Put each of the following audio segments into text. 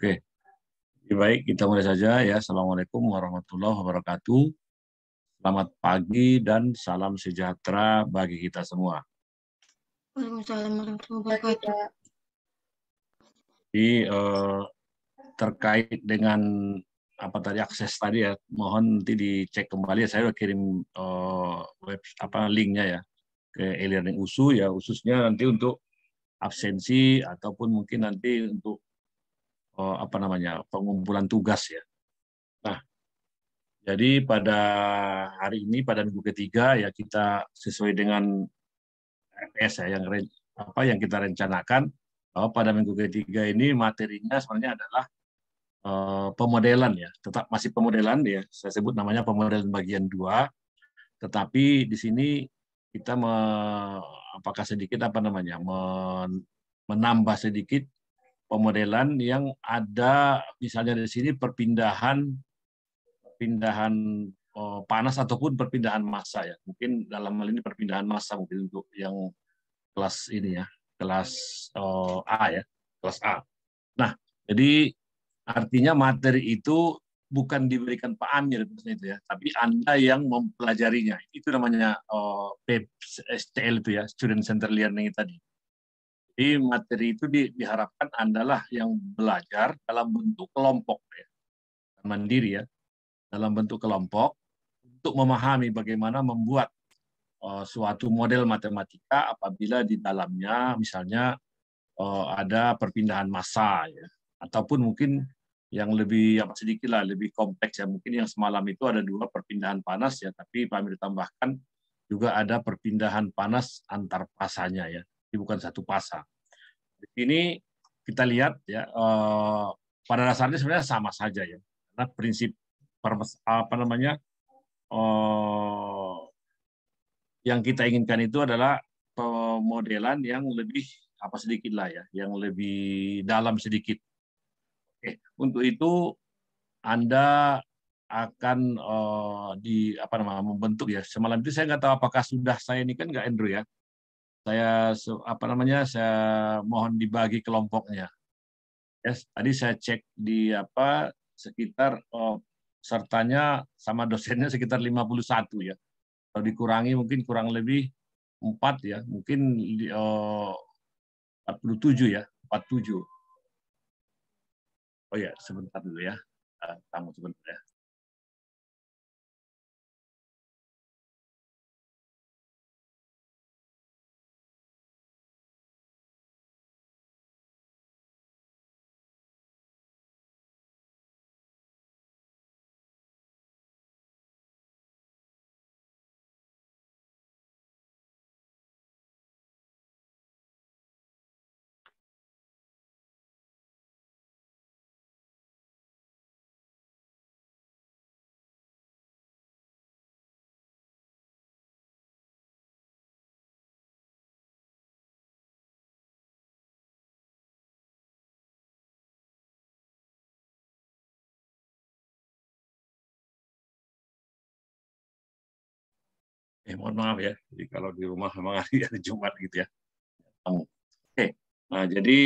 Oke. Okay. Baik, kita mulai saja ya. Assalamualaikum warahmatullahi wabarakatuh. Selamat pagi dan salam sejahtera bagi kita semua. Waalaikumsalam warahmatullahi wabarakatuh. Jadi eh, terkait dengan apa tadi akses tadi ya, mohon nanti dicek kembali. Saya sudah kirim eh, web apa linknya ya ke e-learning USU ya khususnya nanti untuk absensi ataupun mungkin nanti untuk Eh, apa namanya pengumpulan tugas ya. Nah, jadi pada hari ini pada minggu ketiga ya kita sesuai dengan RPS ya yang apa yang kita rencanakan bahwa pada minggu ketiga ini materinya sebenarnya adalah uh, pemodelan ya, tetap masih pemodelan ya. Saya sebut namanya pemodelan bagian dua, tetapi di sini kita me, apakah sedikit apa namanya men, menambah sedikit pemodelan yang ada misalnya di sini perpindahan perpindahan eh, panas ataupun perpindahan massa ya. Mungkin dalam hal ini perpindahan massa mungkin untuk yang kelas ini ya, kelas eh, A ya, kelas A. Nah, jadi artinya materi itu bukan diberikan Pak Amir itu ya, tapi Anda yang mempelajarinya. Itu namanya PEP eh, STL itu ya, Student Center Learning tadi. Jadi materi itu di, diharapkan Andalah yang belajar dalam bentuk kelompok ya. Mandiri ya. Dalam bentuk kelompok untuk memahami bagaimana membuat uh, suatu model matematika apabila di dalamnya misalnya uh, ada perpindahan massa ya ataupun mungkin yang lebih apa sedikit lah lebih kompleks ya mungkin yang semalam itu ada dua perpindahan panas ya tapi Pak Amir tambahkan juga ada perpindahan panas antar pasanya ya bukan satu pasang. Di sini kita lihat ya eh, pada dasarnya sebenarnya sama saja ya. Karena prinsip apa namanya eh, yang kita inginkan itu adalah pemodelan yang lebih apa sedikit lah ya, yang lebih dalam sedikit. Oke, untuk itu Anda akan uh, di apa nama membentuk ya semalam itu saya nggak tahu apakah sudah saya ini kan nggak Andrew ya saya apa namanya saya mohon dibagi kelompoknya. Yes, tadi saya cek di apa sekitar oh, sertanya sama dosennya sekitar 51 ya. Kalau dikurangi mungkin kurang lebih 4 ya, mungkin oh, 47 ya, 47. Oh ya, sebentar dulu ya. Ah, tamu sebentar ya. eh mohon maaf ya jadi kalau di rumah memang hari hari Jumat gitu ya kamu oke nah jadi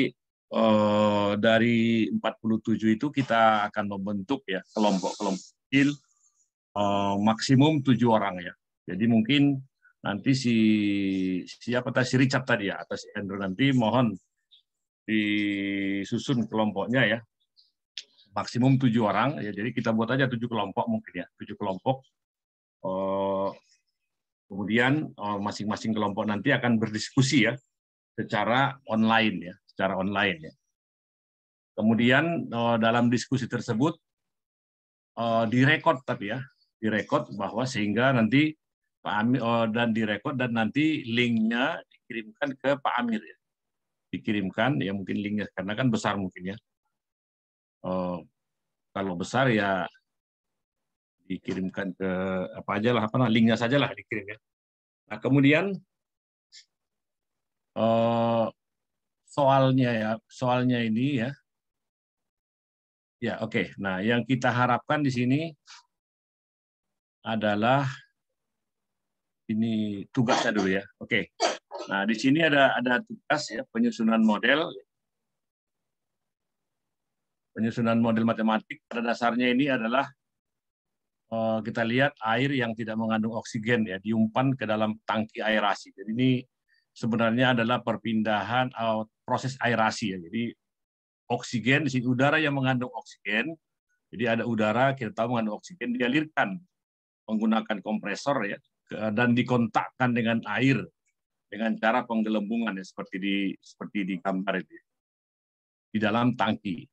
eh, dari 47 itu kita akan membentuk ya kelompok-kelompok kecil eh, maksimum tujuh orang ya jadi mungkin nanti si siapa tadi si Richard tadi ya atas si Andrew nanti mohon disusun kelompoknya ya maksimum tujuh orang ya jadi kita buat aja tujuh kelompok mungkin ya tujuh kelompok eh, Kemudian eh, masing-masing kelompok nanti akan berdiskusi ya secara online ya, secara online ya. Kemudian eh, dalam diskusi tersebut eh, direkod tapi ya, direkod bahwa sehingga nanti Pak Amir dan direkod dan nanti linknya dikirimkan ke Pak Amir ya. Dikirimkan ya mungkin linknya karena kan besar mungkin ya. Kalau besar ya dikirimkan ke apa aja lah apa linknya saja lah nah, dikirim ya nah kemudian eh, soalnya ya soalnya ini ya ya oke okay. nah yang kita harapkan di sini adalah ini tugasnya dulu ya oke okay. nah di sini ada ada tugas ya penyusunan model penyusunan model matematik pada dasarnya ini adalah Eh, kita lihat air yang tidak mengandung oksigen ya diumpan ke dalam tangki aerasi. Jadi ini sebenarnya adalah perpindahan uh, proses aerasi ya. Jadi oksigen di sini udara yang mengandung oksigen. Jadi ada udara kita tahu mengandung oksigen dialirkan menggunakan kompresor ya dan dikontakkan dengan air dengan cara penggelembungan ya seperti di seperti di gambar itu di dalam tangki.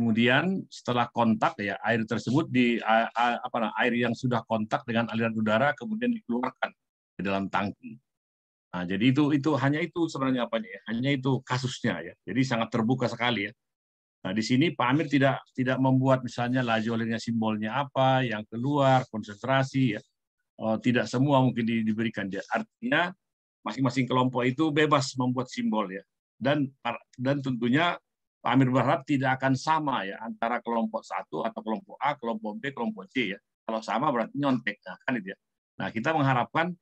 Kemudian setelah kontak ya air tersebut di apa air yang sudah kontak dengan aliran udara kemudian dikeluarkan ke dalam tangki. Nah, jadi itu itu hanya itu sebenarnya apa ya? Hanya itu kasusnya ya. Jadi sangat terbuka sekali ya. Nah, di sini Pak Amir tidak tidak membuat misalnya laju laziolinnya simbolnya apa, yang keluar, konsentrasi ya. Oh, tidak semua mungkin diberikan dia. Artinya masing-masing kelompok itu bebas membuat simbol ya. Dan dan tentunya Pak Amir berharap tidak akan sama ya antara kelompok satu atau kelompok A, kelompok B, kelompok C ya. Kalau sama berarti nyontek nah, kan itu ya. Nah, kita mengharapkan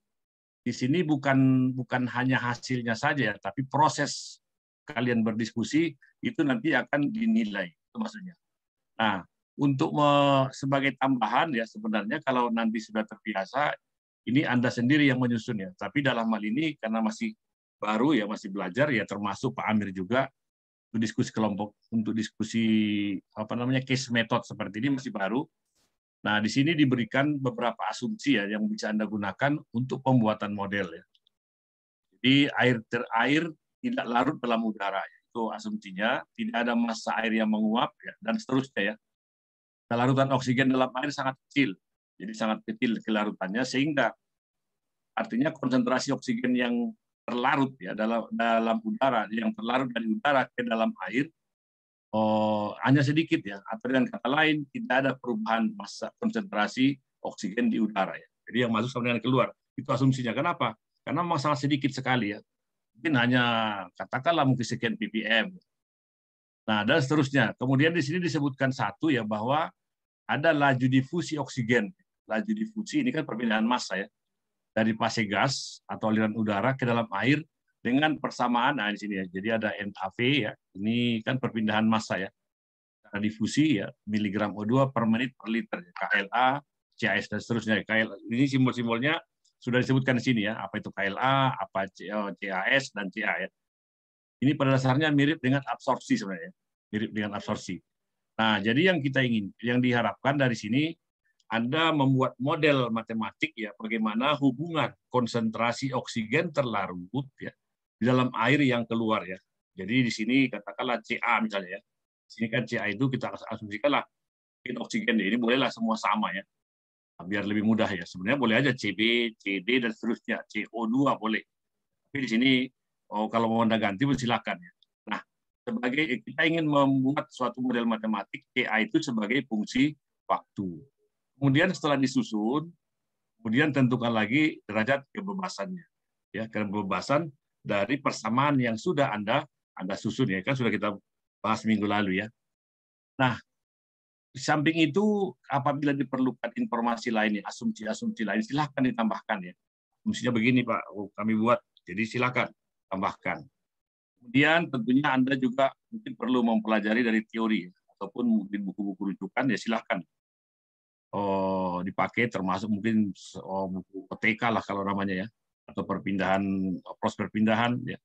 di sini bukan bukan hanya hasilnya saja ya, tapi proses kalian berdiskusi itu nanti akan dinilai itu maksudnya. Nah, untuk me, sebagai tambahan ya sebenarnya kalau nanti sudah terbiasa ini Anda sendiri yang menyusun ya. Tapi dalam hal ini karena masih baru ya masih belajar ya termasuk Pak Amir juga untuk diskusi kelompok, untuk diskusi apa namanya case method seperti ini masih baru. Nah, di sini diberikan beberapa asumsi ya yang bisa Anda gunakan untuk pembuatan model ya. Jadi air terair tidak larut dalam udara itu asumsinya, tidak ada massa air yang menguap ya, dan seterusnya ya. Kelarutan oksigen dalam air sangat kecil. Jadi sangat kecil kelarutannya sehingga artinya konsentrasi oksigen yang terlarut ya dalam dalam udara yang terlarut dari udara ke dalam air oh, hanya sedikit ya atau dengan kata lain tidak ada perubahan massa konsentrasi oksigen di udara ya jadi yang masuk sama dengan keluar itu asumsinya kenapa karena masalah sedikit sekali ya mungkin hanya katakanlah mungkin sekian ppm nah dan seterusnya kemudian di sini disebutkan satu ya bahwa ada laju difusi oksigen laju difusi ini kan perpindahan massa ya dari fase gas atau aliran udara ke dalam air dengan persamaan nah di sini ya. Jadi ada NAV ya. Ini kan perpindahan massa ya. Karena difusi ya miligram O2 per menit per liter ya. KLA, CAS dan seterusnya. ya, KLA ini simbol-simbolnya sudah disebutkan di sini ya. Apa itu KLA, apa CAS eh, dan CA ya. Ini pada dasarnya mirip dengan absorpsi sebenarnya. Ya. Mirip dengan absorpsi. Nah, jadi yang kita ingin, yang diharapkan dari sini anda membuat model matematik ya bagaimana hubungan konsentrasi oksigen terlarut ya di dalam air yang keluar ya. Jadi di sini katakanlah CA misalnya ya. Di sini kan CA itu kita asumsikanlah oksigen ya, ini bolehlah semua sama ya. Nah, biar lebih mudah ya. Sebenarnya boleh aja CB, CD dan seterusnya, CO2 boleh. Tapi di sini oh, kalau mau Anda ganti silakan ya. Nah, sebagai eh, kita ingin membuat suatu model matematik CA itu sebagai fungsi waktu. Kemudian setelah disusun, kemudian tentukan lagi derajat kebebasannya. Ya, kebebasan dari persamaan yang sudah Anda Anda susun ya, kan sudah kita bahas minggu lalu ya. Nah, di samping itu apabila diperlukan informasi lainnya, asumsi-asumsi lain silahkan ditambahkan ya. Asumsinya begini Pak, oh, kami buat. Jadi silahkan tambahkan. Kemudian tentunya Anda juga mungkin perlu mempelajari dari teori ya, ataupun mungkin buku-buku rujukan ya silahkan Eh, dipakai termasuk mungkin uh, eh, PTK lah kalau namanya ya atau perpindahan proses perpindahan ya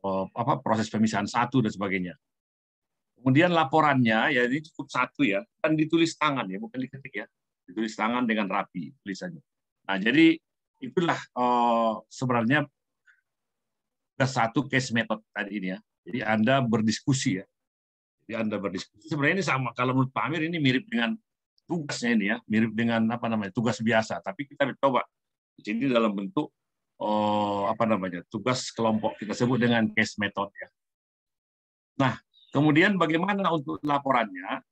eh, apa proses pemisahan satu dan sebagainya kemudian laporannya ya ini cukup satu ya kan ditulis tangan ya bukan diketik ya ditulis tangan dengan rapi tulisannya nah jadi itulah sebenarnya sebenarnya satu case method tadi ini ya jadi anda berdiskusi ya jadi anda berdiskusi sebenarnya ini sama kalau menurut Pak Amir ini mirip dengan tugasnya ini ya mirip dengan apa namanya tugas biasa, tapi kita coba di sini dalam bentuk oh, apa namanya tugas kelompok kita sebut dengan case method ya. Nah kemudian bagaimana untuk laporannya?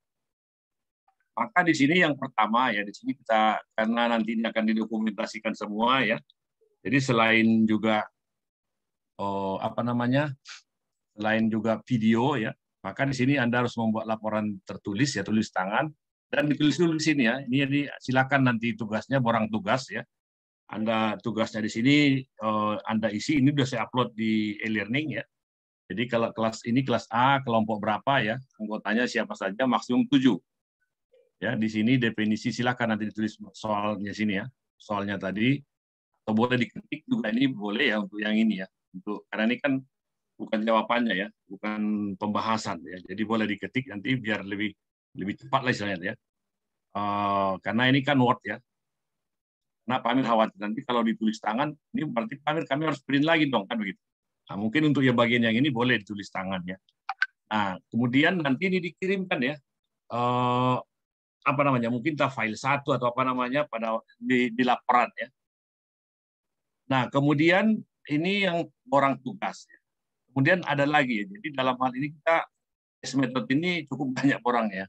Maka di sini yang pertama ya di sini kita karena nanti ini akan didokumentasikan semua ya. Jadi selain juga oh, apa namanya selain juga video ya maka di sini Anda harus membuat laporan tertulis ya tulis tangan dan ditulis dulu di sini ya. Ini, ini silakan nanti tugasnya borang tugas ya. Anda tugasnya di sini uh, Anda isi ini sudah saya upload di e-learning ya. Jadi kalau kelas ini kelas A kelompok berapa ya, anggotanya siapa saja maksimum 7. Ya, di sini definisi silakan nanti ditulis soalnya sini ya. Soalnya tadi atau boleh diketik juga ini boleh ya untuk yang ini ya. Untuk karena ini kan bukan jawabannya ya, bukan pembahasan ya. Jadi boleh diketik nanti biar lebih lebih cepat lah istilahnya ya. Uh, karena ini kan Word ya. Nah, Pamir khawatir nanti kalau ditulis tangan, ini berarti Pamir kami harus print lagi dong kan begitu. Nah, mungkin untuk yang bagian yang ini boleh ditulis tangan ya. Nah, kemudian nanti ini dikirimkan ya. Uh, apa namanya? Mungkin tak file satu atau apa namanya pada di, di laporan ya. Nah, kemudian ini yang orang tugas ya. Kemudian ada lagi ya. Jadi dalam hal ini kita metode ini cukup banyak orang ya.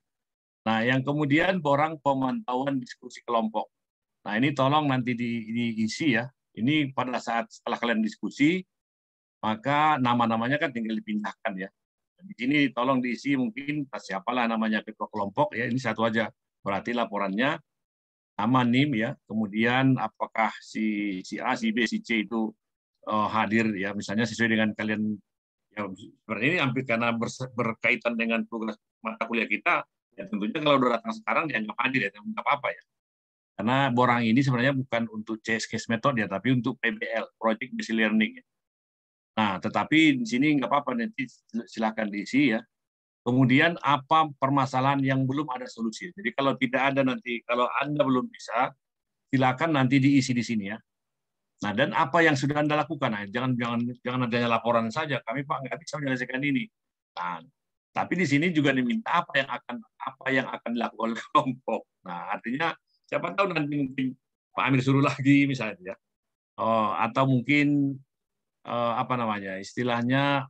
Nah, yang kemudian borang pemantauan diskusi kelompok. Nah, ini tolong nanti di, diisi ya. Ini pada saat setelah kalian diskusi, maka nama-namanya kan tinggal dipindahkan ya. Di sini tolong diisi mungkin siapalah namanya ketua kelompok ya. Ini satu aja. Berarti laporannya nama NIM ya. Kemudian apakah si si A, si B, si C itu uh, hadir ya. Misalnya sesuai dengan kalian ya, ini hampir karena berkaitan dengan tugas mata kuliah kita, Ya tentunya kalau udah datang sekarang dianggap hadir ya, nggak ya, apa-apa ya. Karena borang ini sebenarnya bukan untuk CS case method ya, tapi untuk PBL, Project Based Learning. Ya. Nah, tetapi di sini nggak apa-apa, nanti silakan diisi ya. Kemudian apa permasalahan yang belum ada solusi. Jadi kalau tidak ada nanti, kalau Anda belum bisa, silakan nanti diisi di sini ya. Nah, dan apa yang sudah Anda lakukan? Nah, jangan jangan jangan adanya laporan saja. Kami Pak nggak bisa menyelesaikan ini. Nah, tapi di sini juga diminta apa yang akan apa yang akan dilakukan oleh kelompok. Nah, artinya siapa tahu nanti mungkin Pak Amir suruh lagi misalnya. Ya. Oh, atau mungkin eh, apa namanya? Istilahnya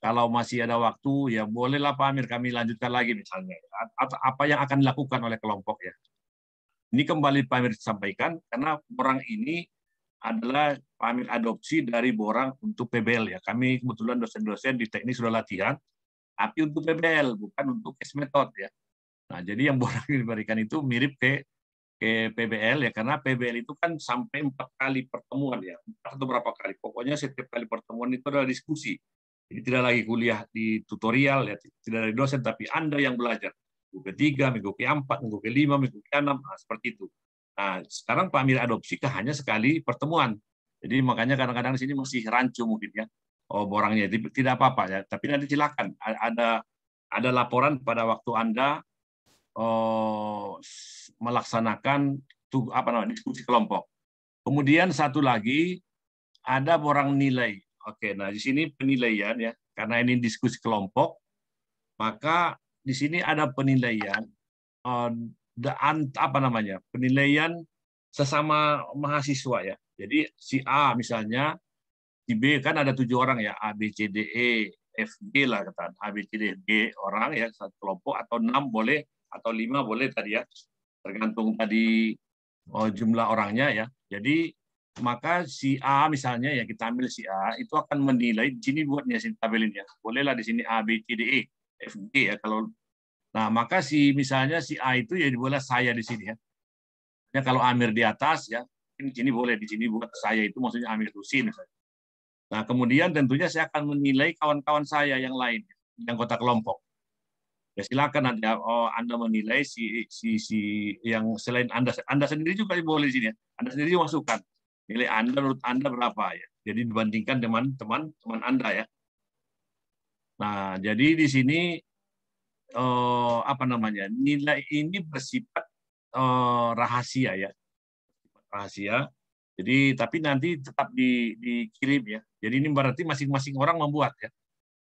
kalau masih ada waktu ya bolehlah Pak Amir kami lanjutkan lagi misalnya atau apa yang akan dilakukan oleh kelompok ya. Ini kembali Pak Amir sampaikan karena orang ini adalah Pak Amir adopsi dari borang untuk PBL ya. Kami kebetulan dosen-dosen di teknik sudah latihan tapi untuk PBL bukan untuk cash method ya. Nah, jadi yang borak diberikan itu mirip ke ke PBL ya karena PBL itu kan sampai empat kali pertemuan ya entah itu berapa kali pokoknya setiap kali pertemuan itu adalah diskusi jadi tidak lagi kuliah di tutorial ya tidak ada dosen tapi anda yang belajar minggu ketiga minggu keempat minggu kelima minggu keenam nah, seperti itu nah sekarang Pak Amir adopsi ke hanya sekali pertemuan jadi makanya kadang-kadang di sini masih rancu mungkin ya oh borangnya tidak apa-apa ya tapi nanti silakan ada ada laporan pada waktu anda oh, melaksanakan tuh apa namanya diskusi kelompok kemudian satu lagi ada borang nilai oke nah di sini penilaian ya karena ini diskusi kelompok maka di sini ada penilaian uh, eh, the apa namanya penilaian sesama mahasiswa ya jadi si A misalnya di B kan ada tujuh orang ya A B C D E F G lah kata A B C D F G orang ya satu kelompok atau enam boleh atau lima boleh tadi ya tergantung tadi oh, jumlah orangnya ya. Jadi maka si A misalnya ya kita ambil si A itu akan menilai di sini buatnya si tabel ini ya. Bolehlah di sini A B C D E F G ya kalau nah maka si misalnya si A itu ya dibuatlah saya di sini ya. Ya kalau Amir di atas ya, ini sini boleh di sini buat saya itu maksudnya Amir Husin misalnya. Nah, kemudian tentunya saya akan menilai kawan-kawan saya yang lain, yang kota kelompok. Ya silakan Anda oh, Anda menilai si, si si yang selain Anda Anda sendiri juga boleh di sini ya. Anda sendiri juga masukkan nilai Anda menurut Anda berapa ya. Jadi dibandingkan dengan teman teman Anda ya. Nah, jadi di sini eh, apa namanya? nilai ini bersifat eh, rahasia ya. Rahasia jadi tapi nanti tetap di, dikirim ya. Jadi ini berarti masing-masing orang membuat ya.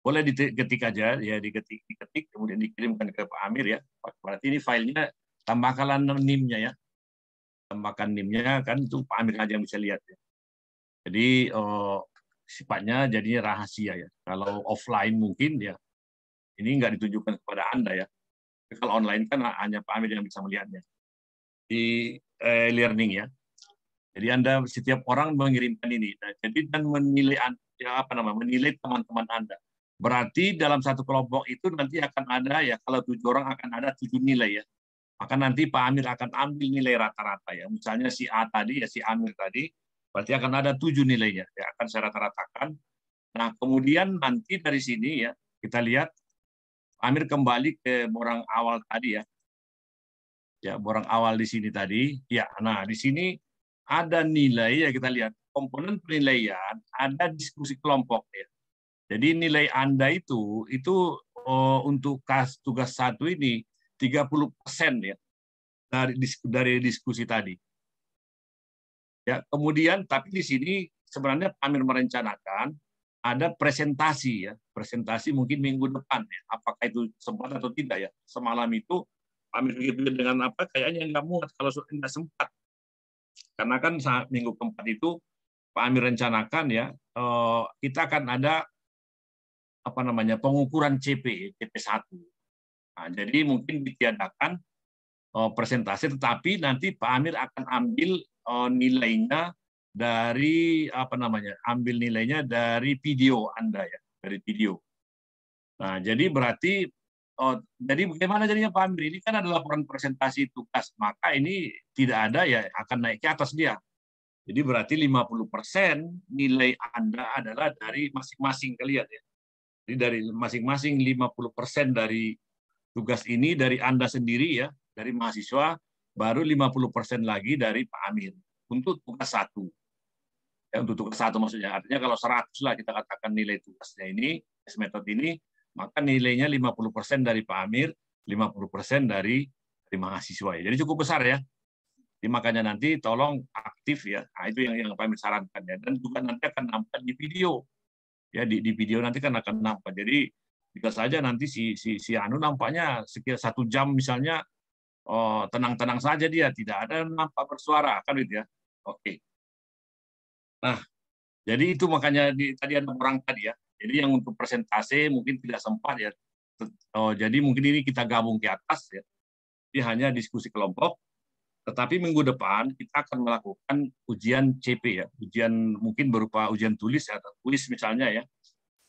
Boleh diketik aja ya diketik diketik kemudian dikirimkan ke Pak Amir ya. Berarti ini filenya tambahkan nimnya ya. Tambahkan nimnya kan itu Pak Amir aja yang bisa lihat ya. Jadi oh, sifatnya jadinya rahasia ya. Kalau offline mungkin ya ini nggak ditunjukkan kepada anda ya. Tapi kalau online kan hanya Pak Amir yang bisa melihatnya di eh, e-learning ya. Jadi Anda setiap orang mengirimkan ini. Nah, jadi dan menilai ya apa namanya menilai teman-teman Anda. Berarti dalam satu kelompok itu nanti akan ada ya kalau tujuh orang akan ada tujuh nilai ya. Maka nanti Pak Amir akan ambil nilai rata-rata ya. Misalnya si A tadi ya si Amir tadi berarti akan ada tujuh nilainya ya akan saya rata-ratakan. Nah kemudian nanti dari sini ya kita lihat Amir kembali ke borang awal tadi ya. Ya borang awal di sini tadi. Ya nah di sini ada nilai ya kita lihat komponen penilaian ada diskusi kelompok ya. Jadi nilai Anda itu itu oh, untuk kas, tugas satu ini 30% ya dari dari diskusi tadi. Ya, kemudian tapi di sini sebenarnya Amir merencanakan ada presentasi ya, presentasi mungkin minggu depan ya, apakah itu sempat atau tidak ya. Semalam itu Amir pikir-pikir dengan apa kayaknya nggak muat kalau nggak sempat karena kan saat minggu keempat itu Pak Amir rencanakan ya eh, kita akan ada apa namanya pengukuran CP CP1. Nah, jadi mungkin ditiadakan eh, presentasi tetapi nanti Pak Amir akan ambil eh, nilainya dari apa namanya ambil nilainya dari video Anda ya dari video. Nah, jadi berarti Oh, jadi bagaimana jadinya Pak Amir? Ini kan ada laporan presentasi tugas, maka ini tidak ada ya akan naik ke atas dia. Jadi berarti 50% nilai Anda adalah dari masing-masing kalian ya. Jadi dari masing-masing 50% dari tugas ini dari Anda sendiri ya, dari mahasiswa, baru 50% lagi dari Pak Amir untuk tugas satu. Ya, untuk tugas satu maksudnya. Artinya kalau 100 lah kita katakan nilai tugasnya ini, metode ini, maka nilainya 50% dari Pak Amir, 50% dari dari mahasiswa. Ya. Jadi cukup besar ya. Jadi makanya nanti tolong aktif ya. Nah, itu yang yang Pak Amir sarankan ya. Dan juga nanti akan nampak di video. Ya di, di video nanti kan akan nampak. Jadi jika saja nanti si si si Anu nampaknya sekitar satu jam misalnya tenang oh, tenang-tenang saja dia tidak ada nampak bersuara kan gitu ya. Oke. Nah, jadi itu makanya di, tadi ada orang tadi ya jadi yang untuk presentasi mungkin tidak sempat ya. Oh, jadi mungkin ini kita gabung ke atas ya. Ini hanya diskusi kelompok. Tetapi minggu depan kita akan melakukan ujian CP ya, ujian mungkin berupa ujian tulis atau tulis misalnya ya,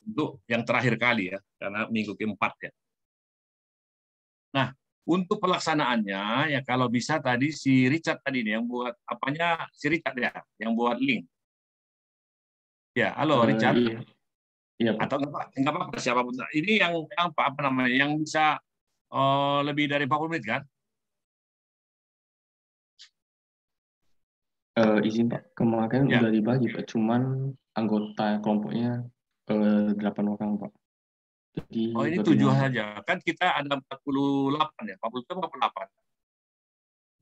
untuk yang terakhir kali ya, karena minggu keempat ya. Nah, untuk pelaksanaannya ya kalau bisa tadi si Richard tadi nih yang buat apanya si Richard ya, yang buat link. Ya, halo uh, Richard. Iya. Ya. Atau enggak apa-apa siapapun. Nah, ini yang, yang apa namanya yang bisa uh, lebih dari 40 menit kan? Uh, izin Pak, kemarin ya. udah dibagi Pak, cuman anggota kelompoknya uh, eh, 8 orang Pak. Jadi, oh ini tujuh saja, kan kita ada 48 ya, 47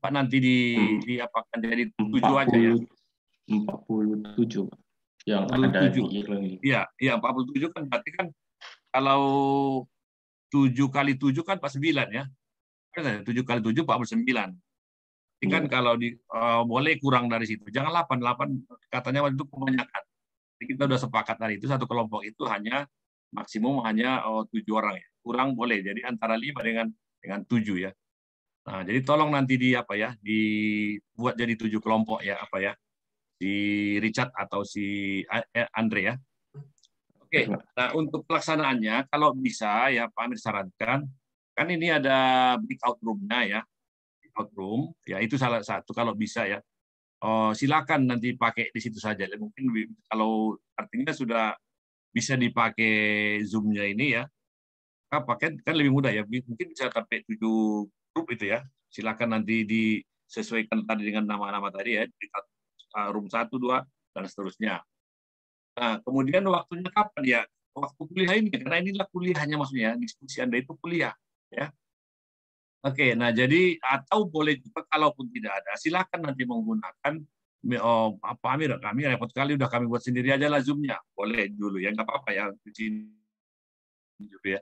48. Pak nanti di hmm. apakan jadi tujuh aja ya. 47 Pak. Ya, yang 47. Iya, ya, 47 kan berarti kan kalau 7 kali 7 kan 49 ya. 7 kali 7 49. Jadi kan iya. kalau di uh, boleh kurang dari situ. Jangan 8, 8 katanya waktu itu kebanyakan. Jadi kita sudah sepakat hari itu satu kelompok itu hanya maksimum hanya 7 orang ya. Kurang boleh. Jadi antara 5 dengan dengan 7 ya. Nah, jadi tolong nanti di apa ya, dibuat jadi 7 kelompok ya apa ya si Richard atau si Andre ya. Oke, iya. nah untuk pelaksanaannya kalau bisa ya Pak Amir sarankan kan ini ada breakout roomnya ya. Breakout room ya itu salah satu kalau bisa ya. Oh, silakan nanti pakai di situ saja. Ya, mungkin kalau artinya sudah bisa dipakai zoomnya ini ya. Nah, pakai kan lebih mudah ya. Mungkin bisa sampai tujuh grup itu ya. Silakan nanti disesuaikan tadi dengan nama-nama tadi ya. Breakout room 1, 2, dan seterusnya. Nah, kemudian waktunya kapan ya? Waktu kuliah ini, karena inilah kuliahnya maksudnya, ya, diskusi Anda itu kuliah. ya. Oke, nah jadi atau boleh juga kalaupun tidak ada, silakan nanti menggunakan oh, apa Amir, kami repot sekali udah kami buat sendiri aja lah zoomnya, boleh dulu ya nggak apa-apa ya di sini gitu, ya.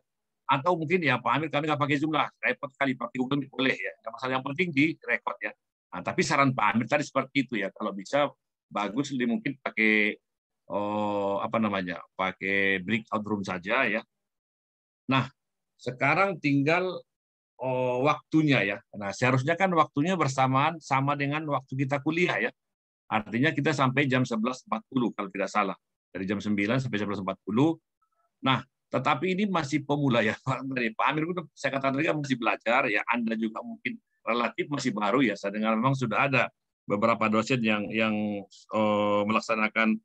Atau mungkin ya Pak Amir kami nggak pakai zoom lah, repot sekali pakai Google boleh ya, nggak masalah yang penting di record ya. Nah, tapi saran Pak Amir tadi seperti itu ya, kalau bisa bagus lebih mungkin pakai oh, apa namanya, pakai out room saja ya. Nah, sekarang tinggal oh, waktunya ya. Nah, seharusnya kan waktunya bersamaan sama dengan waktu kita kuliah ya. Artinya kita sampai jam 11.40 kalau tidak salah. Dari jam 9 sampai jam 11.40. Nah, tetapi ini masih pemula ya Pak Amir. Pak Amir saya katakan tadi kan masih belajar ya. Anda juga mungkin relatif masih baru ya. Saya dengar memang sudah ada beberapa dosen yang yang uh, melaksanakan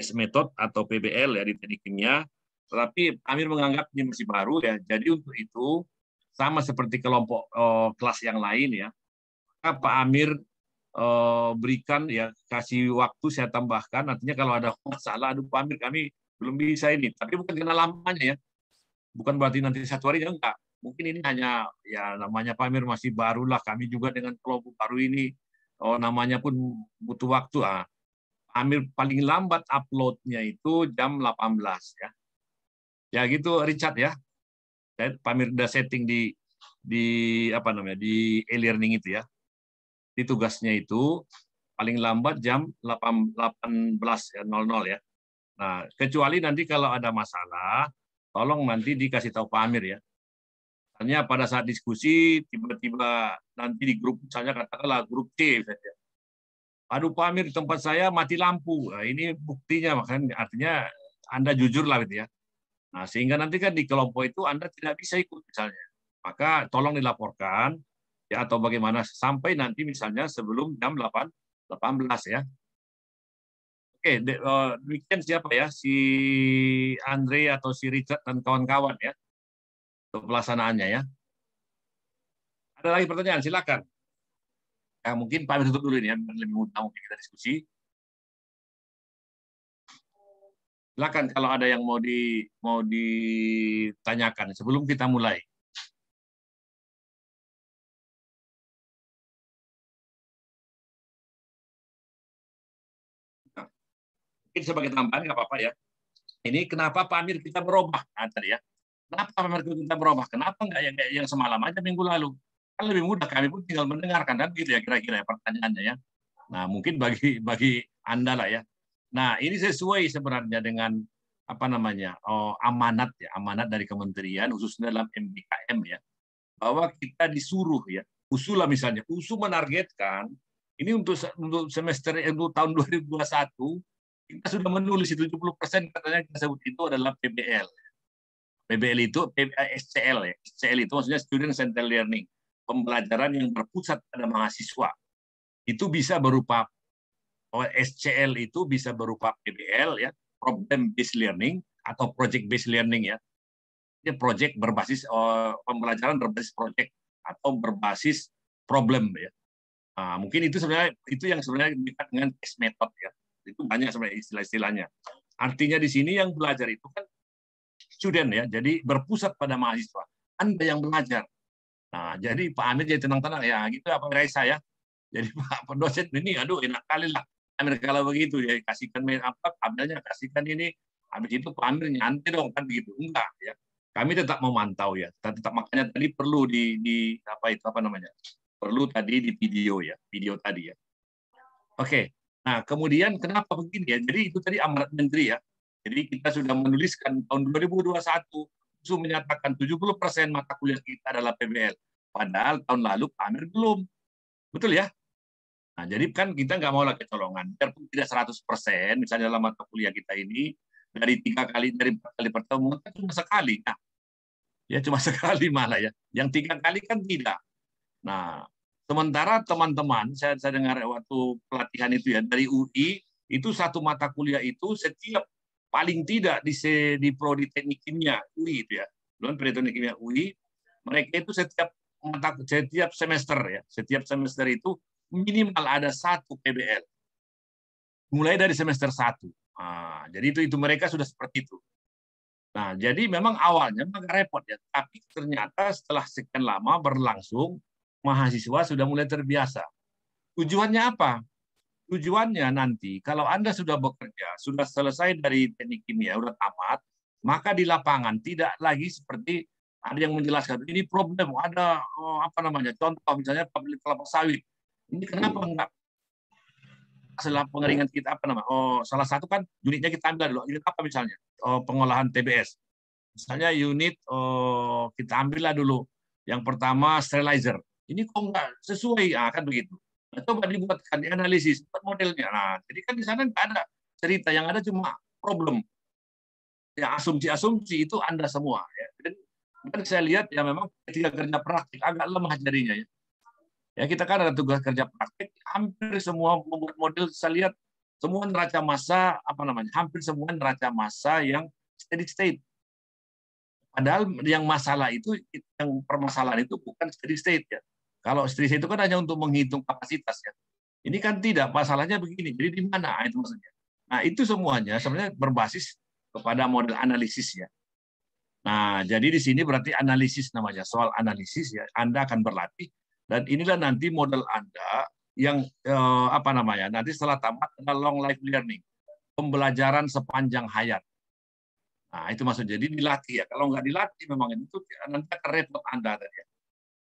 S metode atau PBL ya di teknik kimia, tetapi Amir menganggap ini masih baru ya. Jadi untuk itu sama seperti kelompok uh, kelas yang lain ya, maka Pak Amir uh, berikan ya kasih waktu saya tambahkan. nantinya kalau ada salah, aduh Pak Amir kami belum bisa ini. Tapi bukan karena lamanya ya, bukan berarti nanti satu hari ya enggak mungkin ini hanya ya namanya Pamir masih barulah kami juga dengan kelompok baru ini oh namanya pun butuh waktu ah. Amir paling lambat uploadnya itu jam 18 ya. Ya gitu Richard ya. Pamir udah setting di di apa namanya di e-learning itu ya. Di tugasnya itu paling lambat jam 18.00 ya, 00 ya. Nah, kecuali nanti kalau ada masalah, tolong nanti dikasih tahu Pak Amir ya. Hanya pada saat diskusi, tiba-tiba nanti di grup, misalnya katakanlah grup C saja. Aduh Pak Amir, di tempat saya mati lampu. Nah, ini buktinya, makanya artinya Anda jujur lah gitu ya. Nah, sehingga nanti kan di kelompok itu Anda tidak bisa ikut misalnya. Maka tolong dilaporkan ya atau bagaimana sampai nanti misalnya sebelum jam 8 18 ya. Oke, eh, demikian siapa ya si Andre atau si Richard dan kawan-kawan ya untuk pelaksanaannya ya. Ada lagi pertanyaan, silakan. Ya, mungkin Pak tutup dulu ini ya, lebih mudah mungkin kita diskusi. Silakan kalau ada yang mau di mau ditanyakan sebelum kita mulai. Ini mungkin sebagai tambahan nggak apa-apa ya. Ini kenapa Pak Amir kita merubah? Nah, tadi ya Kenapa pemerintah kita berubah? Kenapa nggak yang, yang semalam aja minggu lalu? Kan lebih mudah kami pun tinggal mendengarkan kan gitu ya kira-kira ya, pertanyaannya ya. Nah mungkin bagi bagi anda lah ya. Nah ini sesuai sebenarnya dengan apa namanya oh, amanat ya amanat dari kementerian khususnya dalam MBKM ya bahwa kita disuruh ya usulah misalnya usul menargetkan ini untuk untuk semester eh, untuk tahun 2021 kita sudah menulis 70 persen katanya kita sebut itu adalah PBL PBL itu SCL ya. SCL itu maksudnya Student center Learning, pembelajaran yang berpusat pada mahasiswa. Itu bisa berupa oh, SCL itu bisa berupa PBL ya, problem based learning atau project based learning ya. Ini project berbasis oh, pembelajaran berbasis project atau berbasis problem ya. Nah, mungkin itu sebenarnya itu yang sebenarnya dekat dengan test method ya. Itu banyak sebenarnya istilah-istilahnya. Artinya di sini yang belajar itu kan student ya, jadi berpusat pada mahasiswa. Anda yang belajar. Nah, jadi Pak Amir jadi tenang-tenang ya, gitu apa meraih saya. Jadi Pak dosen ini, aduh enak kali lah. Amir kalau begitu ya kasihkan main apa, ambilnya kasihkan ini. Habis itu Pak Amir nyantai dong kan begitu. Enggak ya. Kami tetap memantau ya. Tetap makanya tadi perlu di, di apa itu apa namanya? Perlu tadi di video ya, video tadi ya. Oke. Okay. Nah, kemudian kenapa begini ya? Jadi itu tadi amanat menteri ya. Jadi kita sudah menuliskan tahun 2021 itu menyatakan 70 persen mata kuliah kita adalah PBL. Padahal tahun lalu Amir belum. Betul ya? Nah, jadi kan kita nggak mau lagi kecolongan. Biarpun tidak 100 persen, misalnya dalam mata kuliah kita ini, dari tiga kali, dari empat kali pertemuan, kan cuma sekali. Nah, ya cuma sekali malah ya. Yang tiga kali kan tidak. Nah, sementara teman-teman, saya, saya dengar waktu pelatihan itu ya, dari UI, itu satu mata kuliah itu setiap paling tidak di, di prodi teknik kimia UI itu ya, prodi teknik Kimia UI, mereka itu setiap mata setiap semester ya, setiap semester itu minimal ada satu PBL. Mulai dari semester satu. Nah, jadi itu itu mereka sudah seperti itu. Nah, jadi memang awalnya agak repot ya, tapi ternyata setelah sekian lama berlangsung mahasiswa sudah mulai terbiasa. Tujuannya apa? Tujuannya nanti kalau Anda sudah bekerja, sudah selesai dari teknik kimia, sudah tamat, maka di lapangan tidak lagi seperti ada yang menjelaskan ini problem ada oh, apa namanya contoh misalnya pabrik kelapa sawit ini kenapa hmm. enggak setelah pengeringan kita apa namanya oh salah satu kan unitnya kita ambil dulu ini apa misalnya oh, pengolahan TBS misalnya unit oh, kita ambillah dulu yang pertama sterilizer ini kok enggak sesuai akan ah, kan begitu coba dibuatkan, dianalisis, buat modelnya. Nah, jadi kan di sana nggak ada cerita, yang ada cuma problem. Ya asumsi-asumsi itu anda semua. Ya. Dan, dan saya lihat ya memang ketika kerja praktik agak lemah jadinya ya. Ya kita kan ada tugas kerja praktik, hampir semua membuat model saya lihat semua neraca masa apa namanya, hampir semua neraca masa yang steady state. Padahal yang masalah itu, yang permasalahan itu bukan steady state ya kalau stris itu kan hanya untuk menghitung kapasitas ya. Ini kan tidak, masalahnya begini. Jadi di mana ah, itu maksudnya? Nah, itu semuanya sebenarnya berbasis kepada model analisis ya. Nah, jadi di sini berarti analisis namanya, soal analisis ya. Anda akan berlatih dan inilah nanti model Anda yang eh, apa namanya? Nanti setelah tamat ada long life learning, pembelajaran sepanjang hayat. Nah, itu maksudnya. jadi dilatih ya. Kalau nggak dilatih memang itu nanti akan repot Anda tadi ya.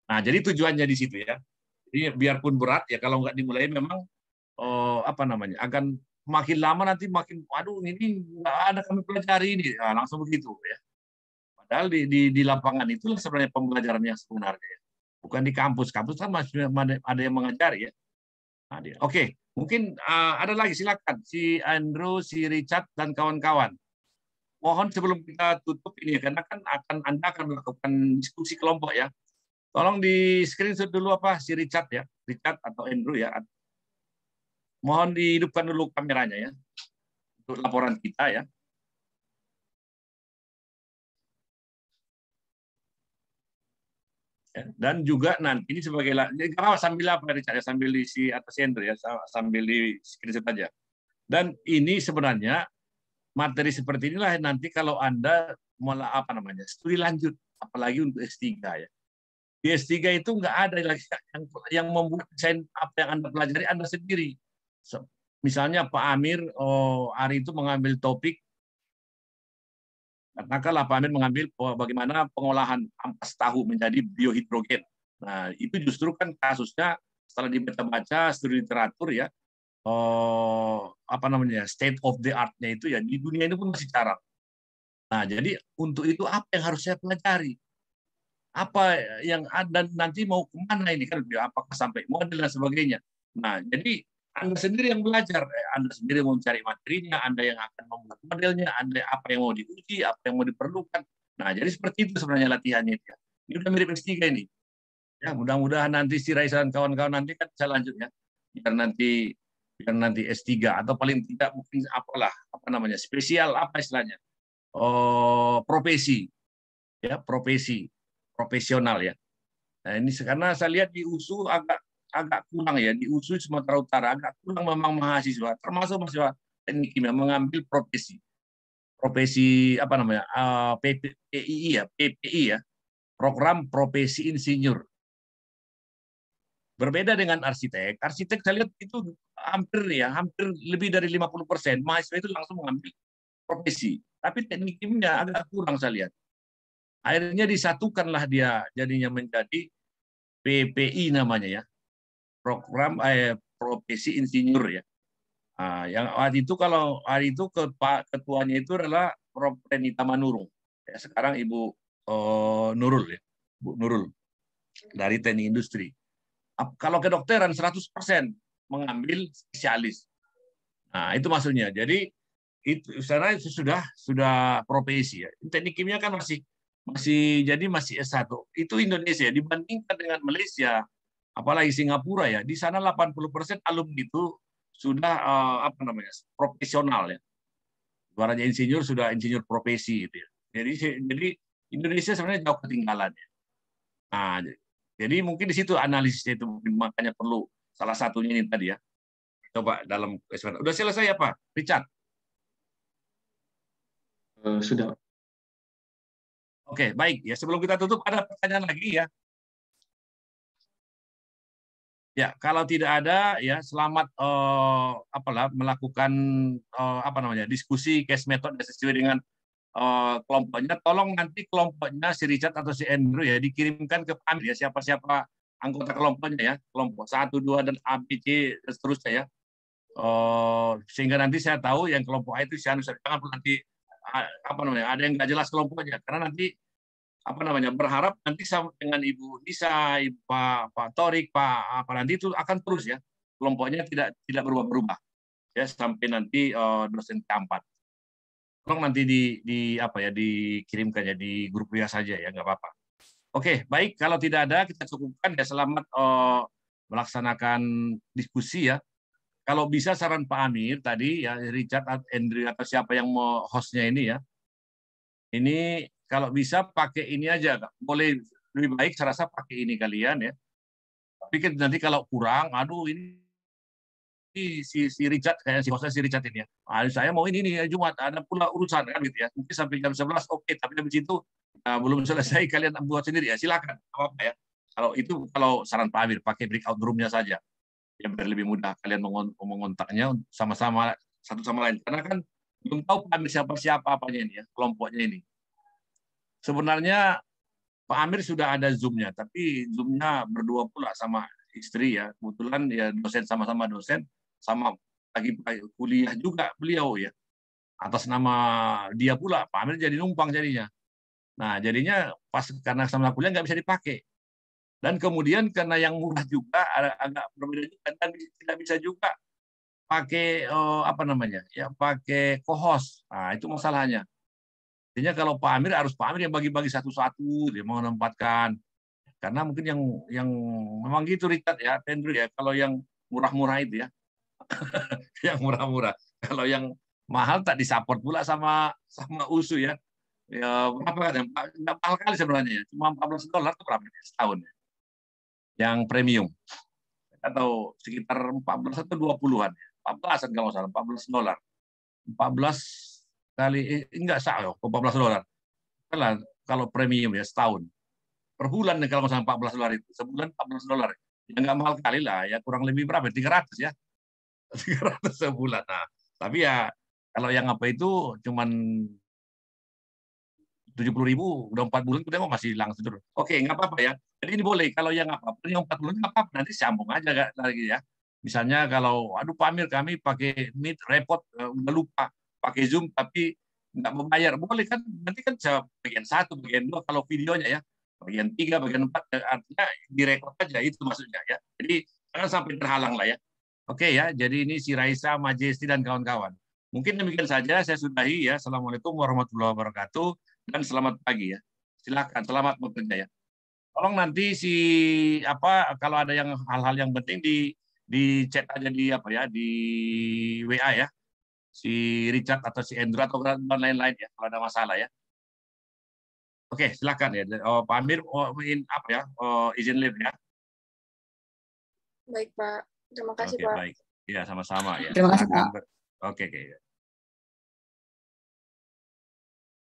Nah, jadi tujuannya di situ ya. Jadi biarpun berat ya kalau nggak dimulai memang eh, apa namanya akan makin lama nanti makin aduh ini nggak ada kami pelajari ini nah, langsung begitu ya. Padahal di, di, di lapangan itulah sebenarnya pembelajarannya sebenarnya. Ya. Bukan di kampus. Kampus kan masih ada yang mengajar ya. Nah, dia. Oke, mungkin uh, ada lagi silakan si Andrew, si Richard dan kawan-kawan. Mohon sebelum kita tutup ini karena kan akan Anda akan melakukan diskusi kelompok ya. Tolong di screenshot dulu apa si Richard ya, Richard atau Andrew ya. Mohon dihidupkan dulu kameranya ya untuk laporan kita ya. ya dan juga nanti ini sebagai apa sambil apa Richard ya sambil diisi atas Andrew ya sambil di screenshot aja. Dan ini sebenarnya materi seperti inilah nanti kalau Anda malah apa namanya studi lanjut apalagi untuk S3 ya. Di S3 itu nggak ada lagi yang, yang membuat desain apa yang Anda pelajari Anda sendiri. So, misalnya Pak Amir, oh, Ari itu mengambil topik, katakanlah Pak Amir mengambil oh, bagaimana pengolahan ampas tahu menjadi biohidrogen. Nah, itu justru kan kasusnya setelah dibaca-baca studi literatur ya, oh, apa namanya state of the art-nya itu ya di dunia ini pun masih jarang. Nah, jadi untuk itu apa yang harus saya pelajari? apa yang ada nanti mau kemana ini kan ya, apakah sampai model dan sebagainya nah jadi anda sendiri yang belajar eh, anda sendiri mau mencari materinya anda yang akan membuat modelnya anda apa yang mau diuji apa yang mau diperlukan nah jadi seperti itu sebenarnya latihannya ini udah mirip S3 ini ya mudah-mudahan nanti si Raisa kawan-kawan nanti kan bisa lanjut ya biar nanti biar nanti S3 atau paling tidak mungkin apalah apa namanya spesial apa istilahnya oh profesi ya profesi profesional ya. Nah, ini karena saya lihat di USU agak agak kurang ya di USU Sumatera Utara agak kurang memang mahasiswa termasuk mahasiswa teknik kimia mengambil profesi profesi apa namanya uh, eh, PPI ya PPI ya program profesi insinyur berbeda dengan arsitek arsitek saya lihat itu hampir ya hampir lebih dari 50 persen mahasiswa itu langsung mengambil profesi tapi teknik kimia agak kurang saya lihat Akhirnya disatukanlah dia jadinya menjadi PPI namanya ya. Program eh, profesi insinyur ya. Nah, yang waktu itu kalau hari itu ke pak ketuanya itu adalah Prof. Renita Manurung. Ya, sekarang Ibu eh, Nurul ya. Bu Nurul dari TNI Industri. Kalau kedokteran 100% mengambil spesialis. Nah, itu maksudnya. Jadi itu sana sudah sudah profesi ya. Teknik kimia kan masih masih jadi masih S1. Itu Indonesia dibandingkan dengan Malaysia, apalagi Singapura ya. Di sana 80% alumni itu sudah eh, apa namanya? profesional ya. Suaranya insinyur sudah insinyur profesi gitu ya. Jadi jadi Indonesia sebenarnya jauh ketinggalan ya. Nah, jadi mungkin di situ analisisnya itu makanya perlu salah satunya ini tadi ya. Coba dalam sudah selesai ya Pak Richard? Eh, sudah. Oke, baik. Ya, sebelum kita tutup ada pertanyaan lagi ya. Ya, kalau tidak ada ya selamat uh, apalah melakukan uh, apa namanya? diskusi case method sesuai dengan uh, kelompoknya. Tolong nanti kelompoknya si Richard atau si Andrew ya dikirimkan ke kami ya siapa-siapa anggota kelompoknya ya, kelompok satu dua dan ABC dan seterusnya ya. uh, sehingga nanti saya tahu yang kelompok A itu saya jangan nanti apa namanya ada yang nggak jelas kelompoknya karena nanti apa namanya berharap nanti sama dengan Ibu Nisa, Ibu Pak, Pak Torik, Pak, apa nanti itu akan terus ya kelompoknya tidak tidak berubah-berubah ya sampai nanti uh, dosen keempat. Tolong nanti di, di apa ya dikirimkan ya di grup WA saja ya nggak apa-apa. Oke baik kalau tidak ada kita cukupkan ya selamat uh, melaksanakan diskusi ya kalau bisa saran Pak Amir tadi ya Richard Andrew atau siapa yang mau hostnya ini ya. Ini kalau bisa pakai ini aja, boleh lebih baik saya rasa pakai ini kalian ya. Tapi kan nanti kalau kurang, aduh ini si si Richard kayak si hostnya si Richard ini ya. Nah, saya mau ini nih Jumat ada pula urusan kan gitu ya. Mungkin sampai jam 11 oke, okay. tapi habis itu nah, belum selesai kalian buat sendiri ya silakan apa, apa ya. Kalau itu kalau saran Pak Amir pakai breakout roomnya saja yang biar lebih mudah kalian mengontaknya sama-sama satu sama lain karena kan belum tahu Pak Amir siapa siapa apanya ini ya kelompoknya ini sebenarnya Pak Amir sudah ada zoomnya tapi zoomnya berdua pula sama istri ya kebetulan ya dosen sama-sama dosen sama lagi kuliah juga beliau ya atas nama dia pula Pak Amir jadi numpang jadinya nah jadinya pas karena sama kuliah nggak bisa dipakai dan kemudian karena yang murah juga agak berbeda juga dan tidak bisa juga pakai eh, apa namanya ya pakai kohos. Nah, itu masalahnya. Artinya kalau Pak Amir harus Pak Amir yang bagi-bagi satu-satu, dia mau menempatkan. Karena mungkin yang yang memang gitu Richard ya, tender ya, kalau yang murah-murah itu ya. yang murah-murah. Kalau yang mahal tak disupport pula sama sama USU ya. Ya berapa kan? Enggak mahal kali sebenarnya ya. Cuma 14 dolar tuh berapa setahun ya yang premium. Atau sekitar 14 atau 20-an. 14 kan kalau salah, 14 dolar. 14 kali, eh, enggak salah, 14 dolar. Kalau, kalau premium ya setahun. Per bulan kalau nggak salah 14 dolar itu. Sebulan 14 dolar. Ya nggak mahal kali lah, ya kurang lebih berapa? 300 ya. 300 sebulan. Nah, tapi ya kalau yang apa itu cuman tujuh ribu udah empat bulan kita mau masih langsung terus. Oke, nggak apa-apa ya. Jadi ini boleh kalau yang apa yang 40 nya apa nanti sambung aja gak, lagi ya. Misalnya kalau aduh Pak Amir kami pakai Meet repot eh, udah lupa pakai Zoom tapi nggak membayar boleh kan nanti kan bagian satu bagian dua kalau videonya ya bagian tiga bagian empat eh, artinya direkod aja itu maksudnya ya jadi jangan sampai terhalang lah ya oke ya jadi ini si Raisa Majesti dan kawan-kawan mungkin demikian saja saya sudahi ya assalamualaikum warahmatullahi wabarakatuh dan selamat pagi ya silakan selamat bekerja ya tolong nanti si apa kalau ada yang hal-hal yang penting di di chat aja di apa ya di WA ya si Richard atau si Andrew atau dan lain-lain ya kalau ada masalah ya. Oke, silakan ya. Eh, oh, Pak Amir oh, in, apa ya? Oh, izin live ya. Baik, Pak. Terima kasih, oke, Pak. Baik. Ya, sama-sama ya. Terima kasih, Pak. Oke, oke. Okay. Ya.